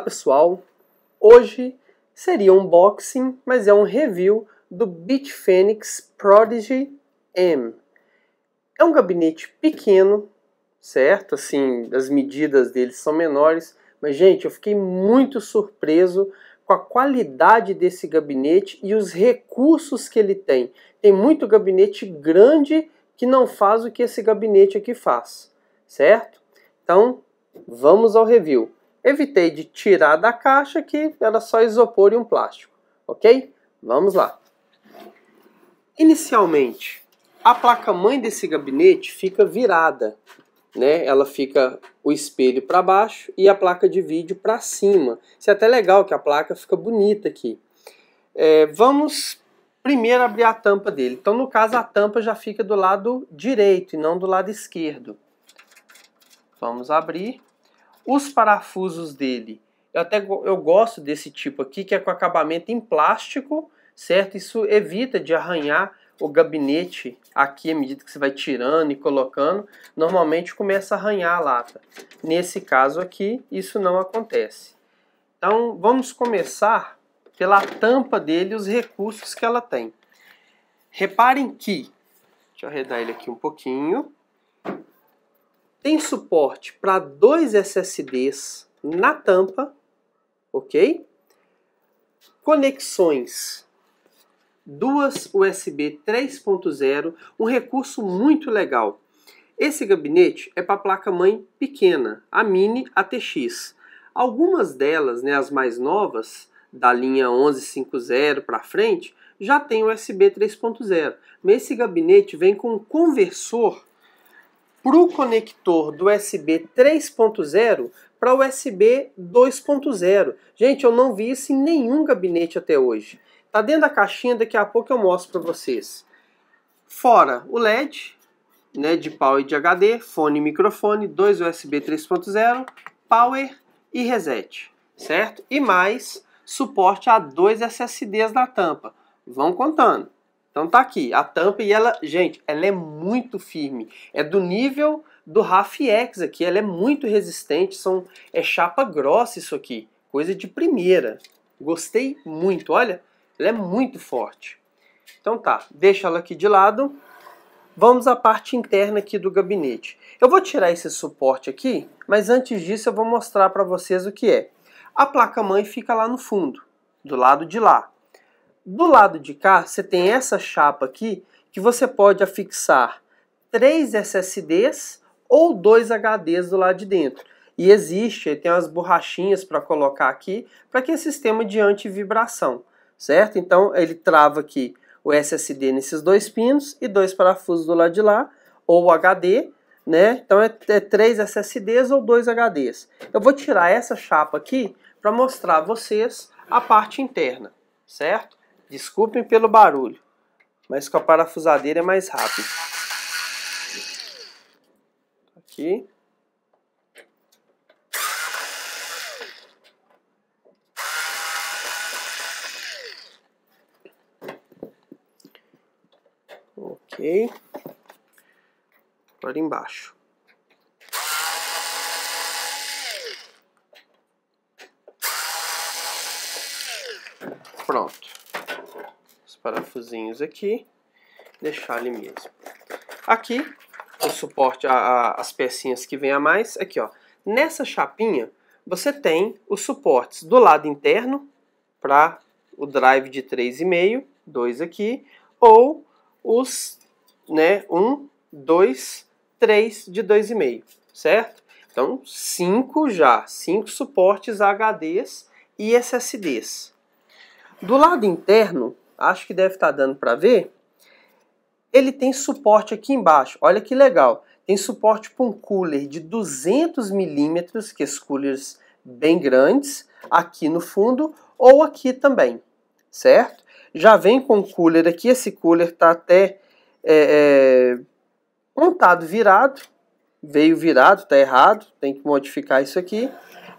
pessoal? Hoje seria um unboxing, mas é um review do Bitfenix Prodigy M. É um gabinete pequeno, certo? Assim, as medidas dele são menores, mas gente, eu fiquei muito surpreso com a qualidade desse gabinete e os recursos que ele tem. Tem muito gabinete grande que não faz o que esse gabinete aqui faz, certo? Então, vamos ao review evitei de tirar da caixa que era só isopor e um plástico, ok? Vamos lá. Inicialmente, a placa-mãe desse gabinete fica virada, né? Ela fica o espelho para baixo e a placa de vídeo para cima. Isso é até legal que a placa fica bonita aqui. É, vamos primeiro abrir a tampa dele. Então, no caso, a tampa já fica do lado direito e não do lado esquerdo. Vamos abrir os parafusos dele. Eu até eu gosto desse tipo aqui, que é com acabamento em plástico, certo? Isso evita de arranhar o gabinete aqui à medida que você vai tirando e colocando, normalmente começa a arranhar a lata. Nesse caso aqui, isso não acontece. Então, vamos começar pela tampa dele, os recursos que ela tem. Reparem que, deixa eu arredar ele aqui um pouquinho, tem suporte para dois SSDs na tampa, ok? Conexões, duas USB 3.0, um recurso muito legal. Esse gabinete é para placa-mãe pequena, a Mini ATX. Algumas delas, né, as mais novas, da linha 1150 para frente, já tem USB 3.0. Mas esse gabinete vem com um conversor para o conector do USB 3.0 para o USB 2.0. Gente, eu não vi isso em nenhum gabinete até hoje. Tá dentro da caixinha, daqui a pouco eu mostro para vocês. Fora o LED, né, de power e de HD, fone e microfone, dois USB 3.0, power e reset, certo? E mais suporte a dois SSDs na tampa. Vão contando. Então tá aqui, a tampa e ela, gente, ela é muito firme. É do nível do RAF-X aqui, ela é muito resistente, são, é chapa grossa isso aqui, coisa de primeira. Gostei muito, olha, ela é muito forte. Então tá, deixa ela aqui de lado. Vamos à parte interna aqui do gabinete. Eu vou tirar esse suporte aqui, mas antes disso eu vou mostrar para vocês o que é. A placa-mãe fica lá no fundo, do lado de lá. Do lado de cá, você tem essa chapa aqui que você pode afixar três SSDs ou dois HDs do lado de dentro. E existe, tem umas borrachinhas para colocar aqui, para que é sistema de antivibração, certo? Então ele trava aqui o SSD nesses dois pinos e dois parafusos do lado de lá, ou HD, né? Então é, é três SSDs ou dois HDs. Eu vou tirar essa chapa aqui para mostrar a vocês a parte interna, certo? Desculpem pelo barulho, mas com a parafusadeira é mais rápido. Aqui. Ok. Agora embaixo. Pronto parafusinhos aqui, deixar ali mesmo. Aqui, o suporte, a, a, as pecinhas que vem a mais, aqui ó. Nessa chapinha, você tem os suportes do lado interno, para o drive de 3,5, 2 aqui, ou os, né, um dois três de 2,5, certo? Então, 5 já, 5 suportes HDs e SSDs. Do lado interno, acho que deve estar tá dando para ver, ele tem suporte aqui embaixo. Olha que legal. Tem suporte para um cooler de 200 milímetros, que é coolers bem grandes, aqui no fundo ou aqui também, certo? Já vem com cooler aqui, esse cooler está até é, é, montado virado, veio virado, está errado, tem que modificar isso aqui.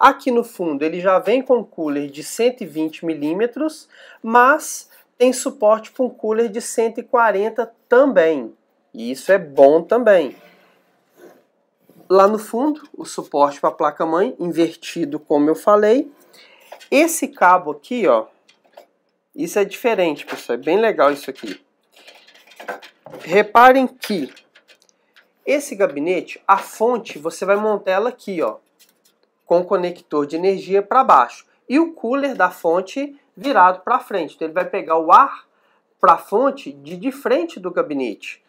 Aqui no fundo ele já vem com cooler de 120 milímetros, mas tem suporte para um cooler de 140 também. E isso é bom também. Lá no fundo, o suporte para a placa-mãe, invertido como eu falei. Esse cabo aqui, ó, isso é diferente, pessoal, é bem legal isso aqui. Reparem que esse gabinete, a fonte, você vai montar ela aqui, ó, com o conector de energia para baixo. E o cooler da fonte virado para frente. Então, ele vai pegar o ar para a fonte de, de frente do gabinete.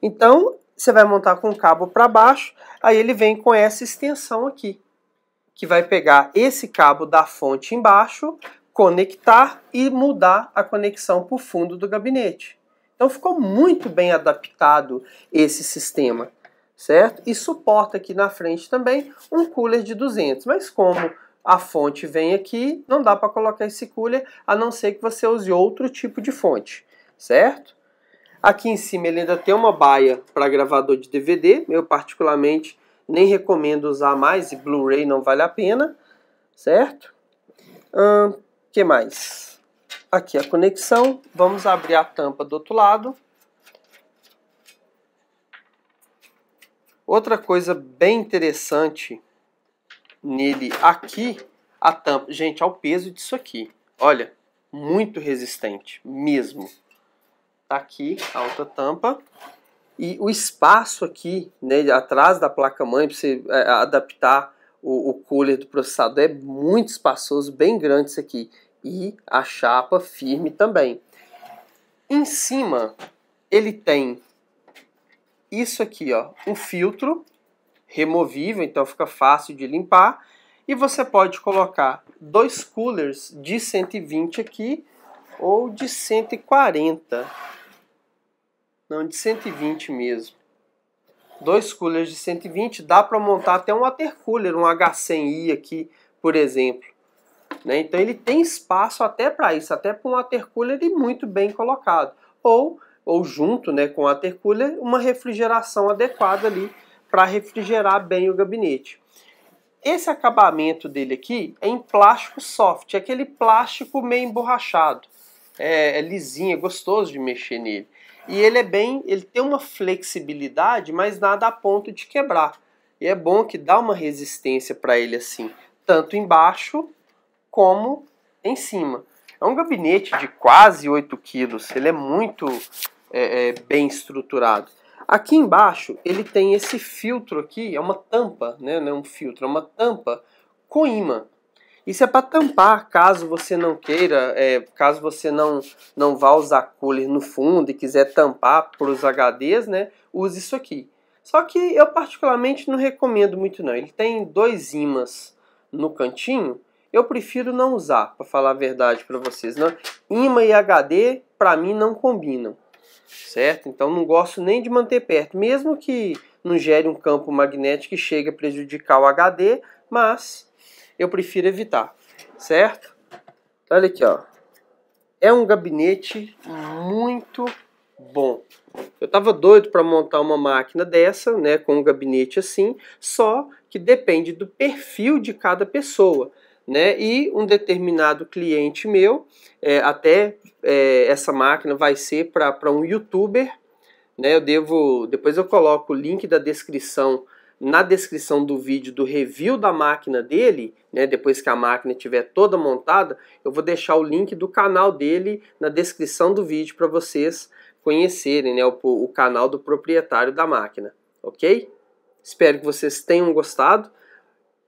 Então, você vai montar com o cabo para baixo, aí ele vem com essa extensão aqui, que vai pegar esse cabo da fonte embaixo, conectar e mudar a conexão para o fundo do gabinete. Então ficou muito bem adaptado esse sistema, certo? E suporta aqui na frente também um cooler de 200, mas como a fonte vem aqui, não dá para colocar esse cooler, a não ser que você use outro tipo de fonte, certo? Aqui em cima ele ainda tem uma baia para gravador de DVD, eu particularmente nem recomendo usar mais, e Blu-ray não vale a pena, certo? Hum, que mais? Aqui a conexão, vamos abrir a tampa do outro lado. Outra coisa bem interessante nele aqui, a tampa. Gente, ao peso disso aqui. Olha, muito resistente mesmo. Tá aqui a alta tampa. E o espaço aqui, né, atrás da placa-mãe, para você é, adaptar o, o cooler do processador, é muito espaçoso, bem grande isso aqui. E a chapa firme também. Em cima, ele tem isso aqui, ó, um filtro removível, então fica fácil de limpar. E você pode colocar dois coolers de 120 aqui ou de 140. Não, de 120 mesmo. Dois coolers de 120 dá para montar até um water cooler, um H100i aqui, por exemplo. Né? Então ele tem espaço até para isso, até para um water cooler e muito bem colocado. Ou, ou junto né, com o water cooler, uma refrigeração adequada ali para refrigerar bem o gabinete. Esse acabamento dele aqui é em plástico soft, é aquele plástico meio emborrachado. É, é lisinho, é gostoso de mexer nele. E ele é bem, ele tem uma flexibilidade, mas nada a ponto de quebrar. E é bom que dá uma resistência para ele assim, tanto embaixo como em cima. É um gabinete de quase 8 quilos, ele é muito é, é, bem estruturado. Aqui embaixo ele tem esse filtro aqui, é uma tampa, né? não é um filtro, é uma tampa com imã. Isso é para tampar caso você não queira, é, caso você não, não vá usar cooler no fundo e quiser tampar para os HDs, né? use isso aqui. Só que eu particularmente não recomendo muito não. Ele tem dois imãs no cantinho. Eu prefiro não usar, para falar a verdade para vocês. né? Imã e HD para mim não combinam certo? Então não gosto nem de manter perto, mesmo que não gere um campo magnético que chegue a prejudicar o HD, mas eu prefiro evitar, certo? Olha aqui, ó. É um gabinete muito bom. Eu tava doido para montar uma máquina dessa, né, com um gabinete assim, só que depende do perfil de cada pessoa né? E um determinado cliente meu, é, até é, essa máquina vai ser para um youtuber, né? Eu devo, depois eu coloco o link da descrição na descrição do vídeo do review da máquina dele, né, depois que a máquina estiver toda montada, eu vou deixar o link do canal dele na descrição do vídeo para vocês conhecerem né, o, o canal do proprietário da máquina, ok? Espero que vocês tenham gostado.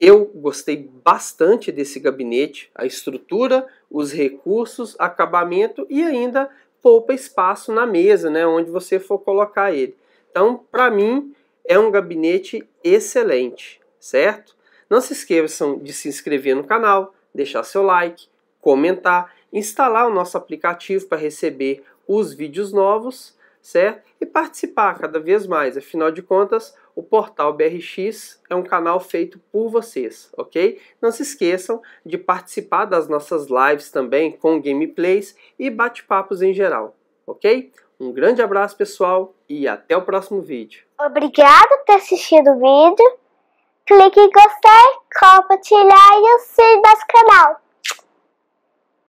Eu gostei bastante desse gabinete, a estrutura, os recursos, acabamento e ainda poupa espaço na mesa, né, onde você for colocar ele. Então, para mim, é um gabinete excelente, certo? Não se esqueçam de se inscrever no canal, deixar seu like, comentar, instalar o nosso aplicativo para receber os vídeos novos, certo? E participar cada vez mais, afinal de contas, o portal BRX é um canal feito por vocês, ok? Não se esqueçam de participar das nossas lives também com gameplays e bate-papos em geral, ok? Um grande abraço, pessoal, e até o próximo vídeo. Obrigado por ter assistido o vídeo. Clique em gostei, compartilhar e o inscreva no canal.